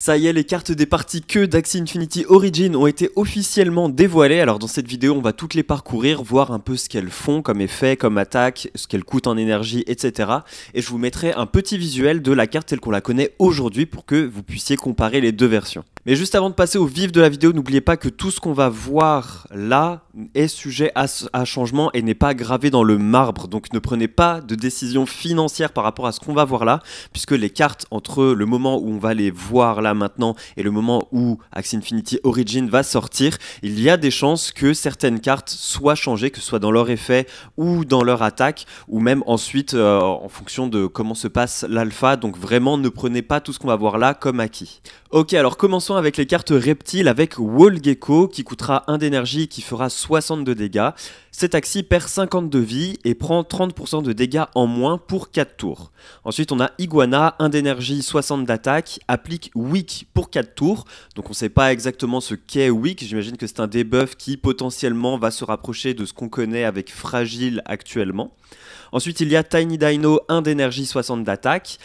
Ça y est, les cartes des parties que d'Axie Infinity Origin ont été officiellement dévoilées. Alors dans cette vidéo, on va toutes les parcourir, voir un peu ce qu'elles font comme effet, comme attaque, ce qu'elles coûtent en énergie, etc. Et je vous mettrai un petit visuel de la carte telle qu'on la connaît aujourd'hui pour que vous puissiez comparer les deux versions. Mais juste avant de passer au vif de la vidéo, n'oubliez pas que tout ce qu'on va voir là est sujet à, à changement et n'est pas gravé dans le marbre. Donc ne prenez pas de décision financière par rapport à ce qu'on va voir là, puisque les cartes entre le moment où on va les voir là maintenant et le moment où Axie Infinity Origin va sortir, il y a des chances que certaines cartes soient changées, que ce soit dans leur effet ou dans leur attaque, ou même ensuite euh, en fonction de comment se passe l'alpha. Donc vraiment ne prenez pas tout ce qu'on va voir là comme acquis. Ok, alors commençons avec les cartes reptiles avec Wall Gecko qui coûtera 1 d'énergie qui fera 62 dégâts. Cet axi perd de vie et prend 30% de dégâts en moins pour 4 tours. Ensuite on a Iguana, 1 d'énergie, 60 d'attaque, applique Weak pour 4 tours. Donc on ne sait pas exactement ce qu'est Weak. j'imagine que c'est un debuff qui potentiellement va se rapprocher de ce qu'on connaît avec Fragile actuellement. Ensuite il y a Tiny Dino, 1 d'énergie, 60 d'attaque.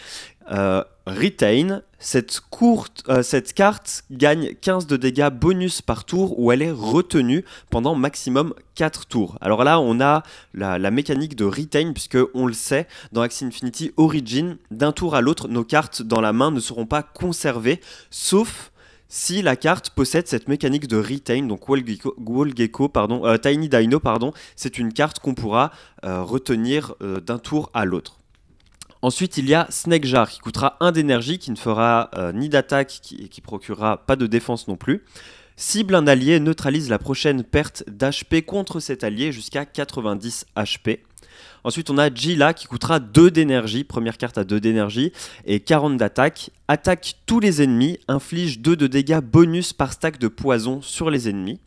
Euh, retain, cette, courte, euh, cette carte gagne 15 de dégâts bonus par tour où elle est retenue pendant maximum 4 tours. Alors là, on a la, mécanique de retain, puisque on le sait, dans Axie Infinity Origin, d'un tour à l'autre, nos cartes dans la main ne seront pas conservées, sauf si la carte possède cette mécanique de retain, donc pardon, euh, Tiny Dino, pardon, c'est une carte qu'on pourra euh, retenir d'un tour à l'autre. Ensuite, il y a Snake Jar qui coûtera 1 d'énergie, qui ne fera euh, ni d'attaque qui, qui procurera pas de défense non plus. Cible un allié, neutralise la prochaine perte d'HP contre cet allié jusqu'à 90 HP. Ensuite, on a Gila qui coûtera 2 d'énergie, première carte à 2 d'énergie et 40 d'attaque. Attaque tous les ennemis, inflige 2 de dégâts bonus par stack de poison sur les ennemis.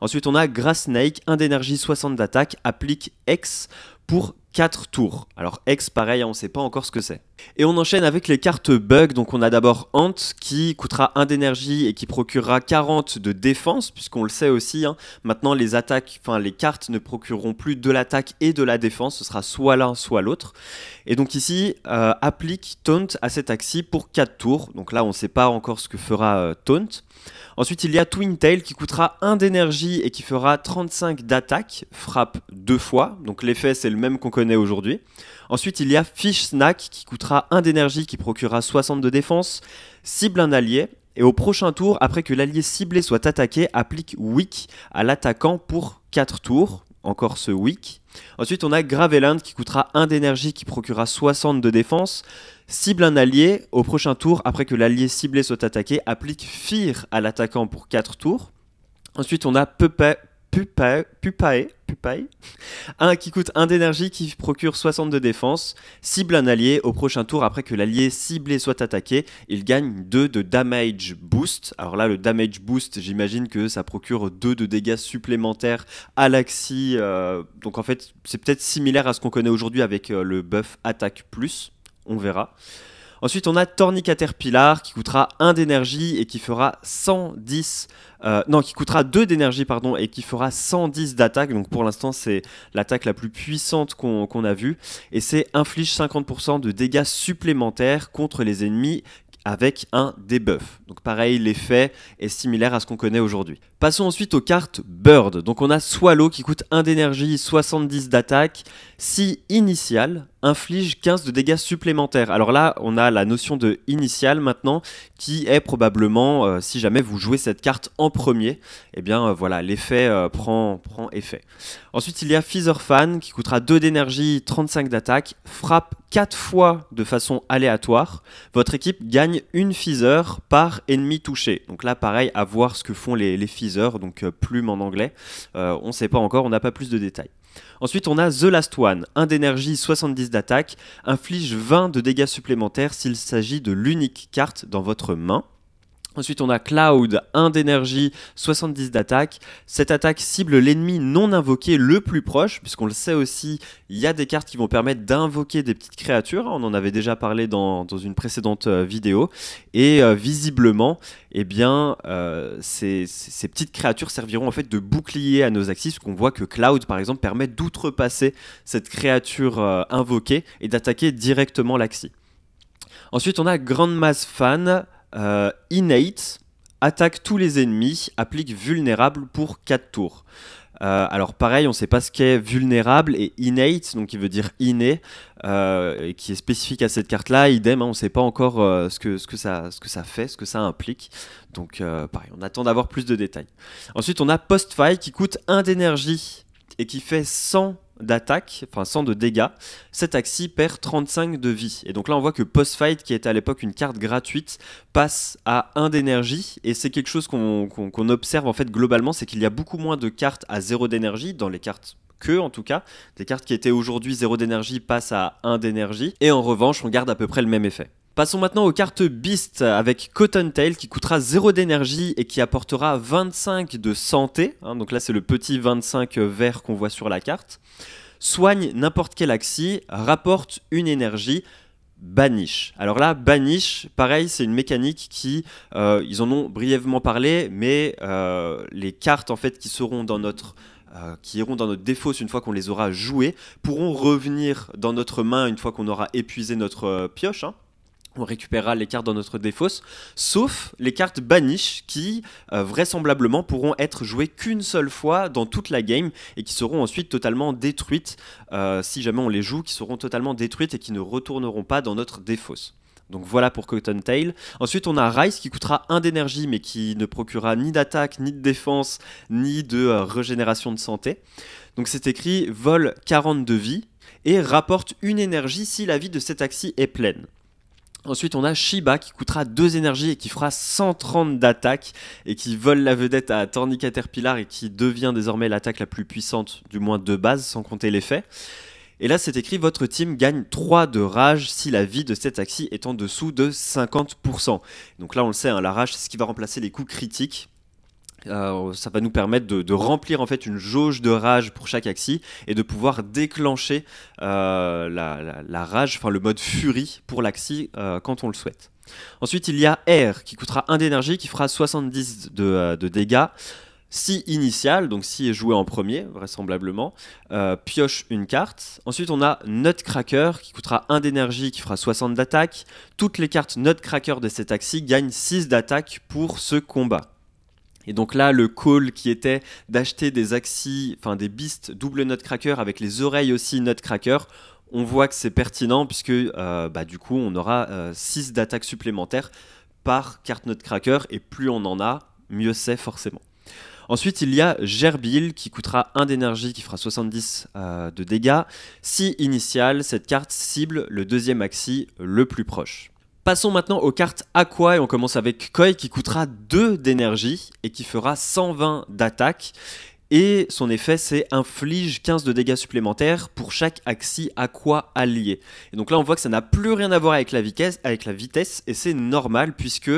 Ensuite, on a Grass Snake, 1 d'énergie, 60 d'attaque, applique X pour 4 tours. Alors X, pareil, hein, on ne sait pas encore ce que c'est. Et on enchaîne avec les cartes bug. Donc on a d'abord Ant qui coûtera 1 d'énergie et qui procurera 40 de défense, puisqu'on le sait aussi. Hein. maintenant, les attaques, enfin les cartes ne procureront plus de l'attaque et de la défense. Ce sera soit l'un, soit l'autre. Et donc ici, euh, applique Taunt à cet axi pour 4 tours. Donc là, on ne sait pas encore ce que fera euh, Taunt. Ensuite, il y a Twin Tail qui coûtera 1 d'énergie et qui fera 35 d'attaque, frappe deux fois. Donc l'effet, c'est le même qu'on connaît aujourd'hui. Ensuite, il y a Fish Snack qui coûtera 1 d'énergie, qui procurera 60 de défense, cible un allié, et au prochain tour, après que l'allié ciblé soit attaqué, applique Wick à l'attaquant pour 4 tours, encore ce Wick. Ensuite, on a Graveland qui coûtera 1 d'énergie, qui procurera 60 de défense, cible un allié, au prochain tour, après que l'allié ciblé soit attaqué, applique Fear à l'attaquant pour 4 tours. Ensuite, on a Pepe... Pupae, Pupae, un qui coûte 1 d'énergie qui procure 60 de défense, cible un allié au prochain tour après que l'allié ciblé soit attaqué, il gagne 2 de damage boost. Alors là le damage boost j'imagine que ça procure 2 de dégâts supplémentaires à l'axi, euh, donc en fait c'est peut-être similaire à ce qu'on connaît aujourd'hui avec euh, le buff attaque plus, on verra. Ensuite, on a Torni Caterpillar qui coûtera 1 d'énergie et qui fera 110. Euh, non, qui coûtera 2 d'énergie, pardon, et qui fera 110 d'attaque. Donc pour l'instant, c'est l'attaque la plus puissante qu'on a vue. Et c'est inflige 50% de dégâts supplémentaires contre les ennemis avec un debuff. Donc pareil, l'effet est similaire à ce qu'on connaît aujourd'hui. Passons ensuite aux cartes Bird. Donc on a Swallow qui coûte 1 d'énergie, 70 d'attaque. Si initial inflige 15 de dégâts supplémentaires. Alors là, on a la notion de initial maintenant qui est probablement, euh, si jamais vous jouez cette carte en premier, eh bien euh, voilà, l'effet euh, prend, prend effet. Ensuite, il y a Feather Fan qui coûtera 2 d'énergie, 35 d'attaque, frappe 4 fois de façon aléatoire. Votre équipe gagne une Feather par ennemi touché. Donc là, pareil, à voir ce que font les, les donc euh, plume en anglais. Euh, on ne sait pas encore, on n'a pas plus de détails. Ensuite, on a The Last One, 1 d'énergie 70 d'attaque, inflige 20 de dégâts supplémentaires s'il s'agit de l'unique carte dans votre main. Ensuite, on a Cloud, 1 d'énergie, 70 d'attaque. Cette attaque cible l'ennemi non invoqué le plus proche, puisqu'on le sait aussi, il y a des cartes qui vont permettre d'invoquer des petites créatures. On en avait déjà parlé dans, une précédente euh, vidéo. Et euh, visiblement, eh bien, euh, ces, petites créatures serviront en fait de bouclier à nos axes, qu'on voit que Cloud, par exemple, permet d'outrepasser cette créature invoquée et d'attaquer directement l'axi. Ensuite, on a masse Fan. Euh, innate attaque tous les ennemis, applique vulnérable pour 4 tours. Euh, alors pareil, on ne sait pas ce qu'est vulnérable et innate, donc il veut dire inné, euh, et qui est spécifique à cette carte-là. Idem, hein, on ne sait pas encore ce, que, ce, que ça, ce que ça fait, ce que ça implique. Donc pareil, on attend d'avoir plus de détails. Ensuite, on a post qui coûte 1 d'énergie et qui fait 100 d'attaque, enfin sans de dégâts, cet axi perd 35 de vie. Et donc là, on voit que Post-Fight, qui était à l'époque une carte gratuite, passe à 1 d'énergie. Et c'est quelque chose qu'on observe en fait globalement, c'est qu'il y a beaucoup moins de cartes à 0 d'énergie dans les cartes que en tout cas, des cartes qui étaient aujourd'hui 0 d'énergie passent à 1 d'énergie. Et en revanche, on garde à peu près le même effet. Passons maintenant aux cartes Beast avec Cottontail qui coûtera 0 d'énergie et qui apportera 25 de santé. Hein, donc là, c'est le petit 25 vert qu'on voit sur la carte. Soigne n'importe quel Axie, rapporte une énergie. Banish. Alors là, Banish, pareil, c'est une mécanique qui, euh, ils en ont brièvement parlé, mais euh, les cartes en fait qui seront dans notre euh, qui iront dans notre défausse une fois qu'on les aura jouées, pourront revenir dans notre main une fois qu'on aura épuisé notre pioche. Hein on récupérera les cartes dans notre défausse, sauf les cartes banish qui euh, vraisemblablement pourront être jouées qu'une seule fois dans toute la game et qui seront ensuite totalement détruites euh, si jamais on les joue, qui seront totalement détruites et qui ne retourneront pas dans notre défausse. Donc voilà pour Cotton Tail. Ensuite, on a Rice qui coûtera 1 d'énergie mais qui ne procurera ni d'attaque, ni de défense, ni de euh, régénération de santé. Donc c'est écrit vol 42 de vie et rapporte une énergie si la vie de cet axi est pleine. Ensuite, on a Shiba qui coûtera 2 énergies et qui fera 130 d'attaque et qui vole la vedette à Tornicaterpillar et qui devient désormais l'attaque la plus puissante, du moins de base, sans compter l'effet. Et là, c'est écrit votre team gagne 3 de rage si la vie de cet taxi est en dessous de 50%. Donc là, on le sait, hein, la rage, c'est ce qui va remplacer les coups critiques euh, ça va nous permettre de, remplir en fait une jauge de rage pour chaque axi et de pouvoir déclencher euh, la, rage, enfin le mode furie pour l'axi euh, quand on le souhaite. Ensuite, il y a R qui coûtera 1 d'énergie, qui fera 70 de, de dégâts. Si initial, donc si est joué en premier, vraisemblablement, pioche une carte. Ensuite, on a Nutcracker qui coûtera 1 d'énergie, qui fera 60 d'attaque. Toutes les cartes Nutcracker de cet axi gagnent 6 d'attaque pour ce combat. Et donc là, le call qui était d'acheter des axis, enfin des beasts double cracker avec les oreilles aussi nutcracker, on voit que c'est pertinent puisque euh, bah, du coup, on aura 6 euh, d'attaques supplémentaires par carte cracker et plus on en a, mieux c'est forcément. Ensuite, il y a Gerbil qui coûtera 1 d'énergie, qui fera 70 euh, de dégâts. Si initial, cette carte cible le deuxième axi le plus proche. Passons maintenant aux cartes Aqua et on commence avec Koi qui coûtera 2 d'énergie et qui fera 120 d'attaque et son effet c'est inflige 15 de dégâts supplémentaires pour chaque axi quoi allié. Et donc là on voit que ça n'a plus rien à voir avec la vitesse, avec la vitesse et c'est normal puisque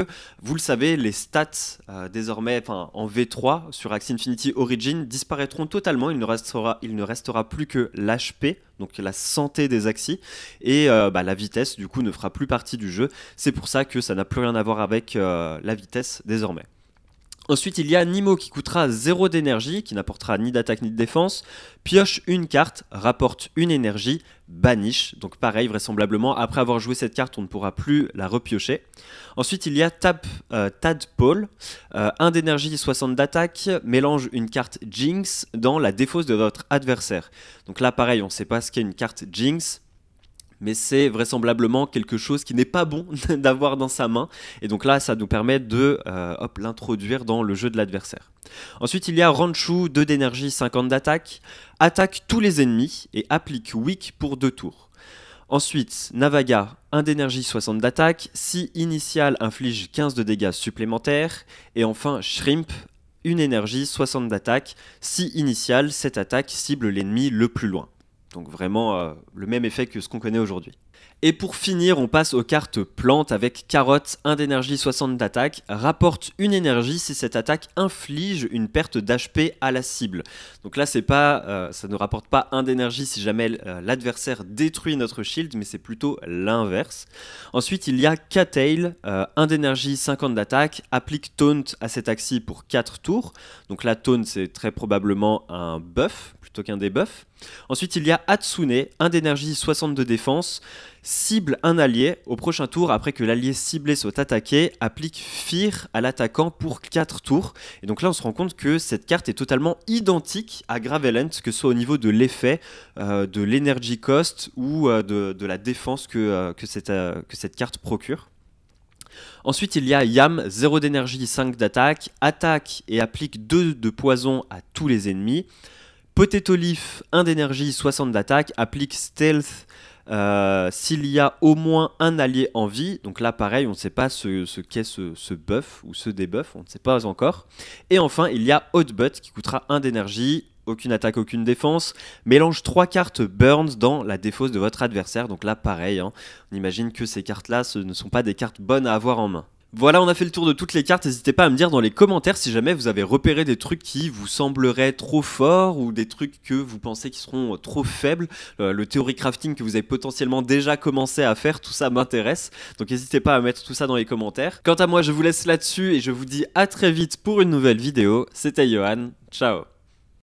vous le savez les stats euh, désormais en V3 sur Axie Infinity Origin disparaîtront totalement, il ne restera, il ne restera plus que l'HP donc la santé des axis, et euh, bah, la vitesse du coup ne fera plus partie du jeu. C'est pour ça que ça n'a plus rien à voir avec euh, la vitesse désormais. Ensuite, il y a Nimo qui coûtera 0 d'énergie, qui n'apportera ni d'attaque ni de défense. Pioche une carte, rapporte une énergie, banish. Donc pareil, vraisemblablement, après avoir joué cette carte, on ne pourra plus la repiocher. Ensuite, il y a Tap, euh, Tadpole, 1 euh, d'énergie, 60 d'attaque, mélange une carte Jinx dans la défausse de votre adversaire. Donc là, pareil, on ne sait pas ce qu'est une carte Jinx mais c'est vraisemblablement quelque chose qui n'est pas bon d'avoir dans sa main. Et donc là, ça nous permet de euh, l'introduire dans le jeu de l'adversaire. Ensuite, il y a Ranchu, 2 d'énergie, 50 d'attaque, attaque tous les ennemis et applique Wick pour 2 tours. Ensuite, Navaga, 1 d'énergie, 60 d'attaque, si initial inflige 15 de dégâts supplémentaires, et enfin Shrimp, 1 énergie, 60 d'attaque, si initial, cette attaque cible l'ennemi le plus loin. Donc vraiment euh, le même effet que ce qu'on connaît aujourd'hui. Et pour finir, on passe aux cartes plantes avec carotte, 1 d'énergie, 60 d'attaque, rapporte une énergie si cette attaque inflige une perte d'HP à la cible. Donc là, c'est pas, euh, ça ne rapporte pas 1 d'énergie si jamais euh, l'adversaire détruit notre shield, mais c'est plutôt l'inverse. Ensuite, il y a Catail, 1 d'énergie, 50 d'attaque, applique taunt à cet axi pour 4 tours. Donc là, taunt, c'est très probablement un buff, aucun debuff. Ensuite, il y a Hatsune, 1 d'énergie, 62 de défense. Cible un allié. Au prochain tour, après que l'allié ciblé soit attaqué, applique Fear à l'attaquant pour 4 tours. Et donc là, on se rend compte que cette carte est totalement identique à Gravelent, que ce soit au niveau de l'effet, euh, de l'énergie cost ou euh, de, la défense que, euh, cette, que cette carte procure. Ensuite, il y a Yam, 0 d'énergie, 5 d'attaque, attaque et applique 2 de poison à tous les ennemis. Potato Leaf, 1 d'énergie, 60 d'attaque, applique Stealth. Euh, s'il y a au moins un allié en vie, donc là pareil, on ne sait pas ce, qu'est ce, ce, buff ou ce debuff, on ne sait pas encore. Et enfin, il y a Hot Butt qui coûtera 1 d'énergie, aucune attaque, aucune défense. Mélange trois cartes Burns dans la défausse de votre adversaire. Donc là, pareil, hein, on imagine que ces cartes-là ne sont pas des cartes bonnes à avoir en main. Voilà, on a fait le tour de toutes les cartes. N'hésitez pas à me dire dans les commentaires si jamais vous avez repéré des trucs qui vous sembleraient trop forts ou des trucs que vous pensez qui seront euh, trop faibles. Euh, le théorie crafting que vous avez potentiellement déjà commencé à faire, tout ça m'intéresse. Donc n'hésitez pas à mettre tout ça dans les commentaires. Quant à moi, je vous laisse là-dessus et je vous dis à très vite pour une nouvelle vidéo. C'était Johan. Ciao